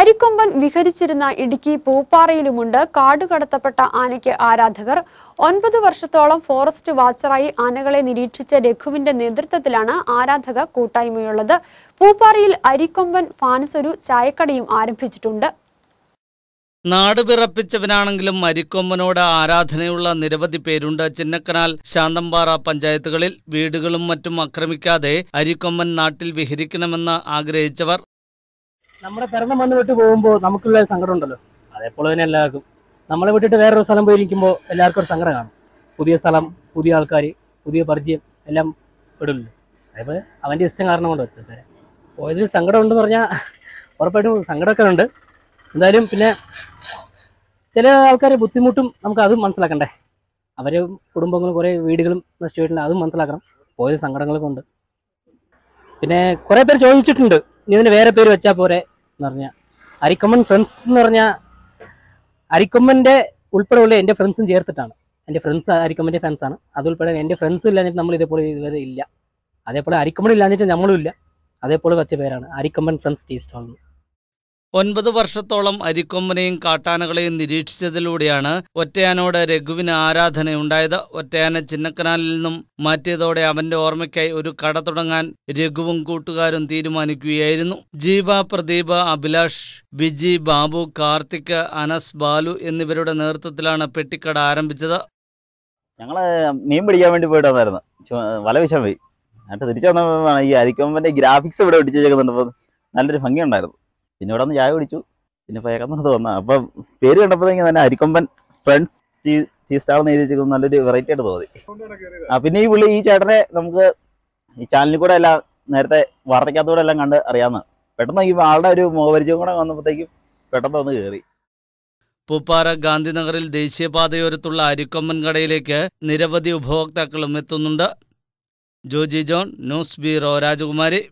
അരിക്കൊമ്പൻ വിഹരിച്ചിരുന്ന ഇടുക്കി പൂപ്പാറയിലുമുണ്ട് കാടുകടത്തപ്പെട്ട ആനയ്ക്ക് ആരാധകർ ഒൻപത് വർഷത്തോളം ഫോറസ്റ്റ് വാച്ചറായി ആനകളെ നിരീക്ഷിച്ച രഘുവിന്റെ നേതൃത്വത്തിലാണ് ആരാധക കൂട്ടായ്മയുള്ളത് പൂപ്പാറയിൽ അരിക്കൊമ്പൻ ഒരു ചായക്കടയും ആരംഭിച്ചിട്ടുണ്ട് നാട് വിറപ്പിച്ചവനാണെങ്കിലും അരിക്കൊമ്പനോട് ആരാധനയുള്ള നിരവധി പേരുണ്ട് ചിന്നക്കനാൽ ശാന്തമ്പാറ പഞ്ചായത്തുകളിൽ വീടുകളും മറ്റും അക്രമിക്കാതെ അരിക്കൊമ്പൻ നാട്ടിൽ വിഹരിക്കണമെന്ന് ആഗ്രഹിച്ചവർ നമ്മുടെ പിറന്ന മണ്ണ് വിട്ടു പോകുമ്പോൾ നമുക്കുള്ള സങ്കടം ഉണ്ടല്ലോ അതേപോലെ തന്നെ എല്ലാവർക്കും നമ്മളെ വിട്ടിട്ട് വേറൊരു സ്ഥലം പോയിരിക്കുമ്പോൾ എല്ലാവർക്കും ഒരു സങ്കടം കാണും പുതിയ സ്ഥലം പുതിയ ആൾക്കാർ പുതിയ പരിചയം എല്ലാം പെടില്ല അതേപോലെ അവൻ്റെ ഇഷ്ടം കാരണം കൊണ്ട് വെച്ചത് പോയതിൽ സങ്കടം ഉണ്ടെന്ന് പറഞ്ഞാൽ ഉറപ്പായിട്ടും സങ്കടമൊക്കെ ഉണ്ട് എന്തായാലും പിന്നെ ചില ആൾക്കാരെ ബുദ്ധിമുട്ടും നമുക്ക് അതും മനസ്സിലാക്കണ്ടേ അവരെ കുടുംബങ്ങളും കുറേ വീടുകളും നഷ്ടമായിട്ടുണ്ട് അതും മനസ്സിലാക്കണം പോയത് സങ്കടങ്ങളൊക്കെ ഉണ്ട് പിന്നെ കുറേ പേര് ചോദിച്ചിട്ടുണ്ട് നീ ഇതിൻ്റെ വേറെ പേര് വെച്ചാൽ പോരെ എന്ന് പറഞ്ഞാൽ അരിക്കൊമ്മൻ ഫ്രണ്ട്സ് എന്ന് പറഞ്ഞാൽ അരിക്കൊമ്മൻ്റെ ഉൾപ്പെടെയുള്ള എൻ്റെ ഫ്രണ്ട്സും ചേർത്തിട്ടാണ് എൻ്റെ ഫ്രണ്ട്സ് അരിക്കൊമ്മൻ്റെ ഫ്രണ്ട്സാണ് അതുൾപ്പെടെ എൻ്റെ ഫ്രണ്ട്സ് ഇല്ലാഞ്ഞിട്ട് നമ്മൾ ഇതേപോലെ ഇതുവരെ ഇല്ല അതേപോലെ അരിക്കൊമ്മൻ ഇല്ലാഞ്ഞിട്ട് നമ്മളും ഇല്ല അതേപോലെ വെച്ച പേരാണ് അരിക്കൊമ്മൻ ഫ്രണ്ട്സ് ടീ ഒൻപത് വർഷത്തോളം അരിക്കൊമ്പനെയും കാട്ടാനകളെയും നിരീക്ഷിച്ചതിലൂടെയാണ് ഒറ്റയാനോട് രഘുവിന് ആരാധനയുണ്ടായത് ഒറ്റയാന ചിന്നക്കനാലിൽ നിന്നും മാറ്റിയതോടെ അവന്റെ ഓർമ്മയ്ക്കായി ഒരു കട തുടങ്ങാൻ രഘുവും കൂട്ടുകാരും തീരുമാനിക്കുകയായിരുന്നു ജീവ പ്രദീപ അഭിലാഷ് ബിജി ബാബു കാർത്തിക് അനസ് ബാലു എന്നിവരുടെ നേതൃത്വത്തിലാണ് പെട്ടിക്കട ആരംഭിച്ചത് ഞങ്ങള് മീൻ പിടിക്കാൻ വേണ്ടി പോയിട്ട് വന്നായിരുന്നു വല വിഷം പോയി എന്നിട്ട് തിരിച്ചു വന്നപ്പോൾ ഈ അരിക്കൊമ്പന്റെ ഗ്രാഫിക്സ് ഇവിടെ ഒട്ടിച്ചു വെച്ചേക്കുന്നുണ്ട് നല്ലൊരു ഭംഗിയുണ്ടായിരുന്നു പിന്നെ ഇവിടെ നിന്ന് ചായ കുടിച്ചു പിന്നെ പയക്കന്നോട് വന്ന അപ്പൊ പേര് കണ്ടപ്പോഴത്തേക്കും തന്നെ Arikomban friends tea tea stall എന്ന് എഴുതി വെച്ചിരിക്കുന്നത് നല്ലൊരു വെറൈറ്റി ആയിട്ട് തോന്നി ആ പിന്നെ ഈ പുള്ളി ഈ ചേട്ടനെ നമുക്ക് ഈ ചാനലിൽ കൂടെ എല്ലാം നേരത്തെ വാർത്തയ്ക്കകത്തൂടെ എല്ലാം കണ്ട് അറിയാന്ന് പെട്ടെന്ന് ഈ ആളുടെ ഒരു മോഹപരിചയം കൂടെ വന്നപ്പോഴത്തേക്കും പെട്ടെന്ന് വന്ന് കയറി പൂപ്പാറ ഗാന്ധിനഗറിൽ ദേശീയപാതയോരത്തുള്ള അരിക്കൊമ്പൻ കടയിലേക്ക് നിരവധി ഉപഭോക്താക്കളും എത്തുന്നുണ്ട് ജോജി ജോൺ ന്യൂസ് ബ്യൂറോ രാജകുമാരി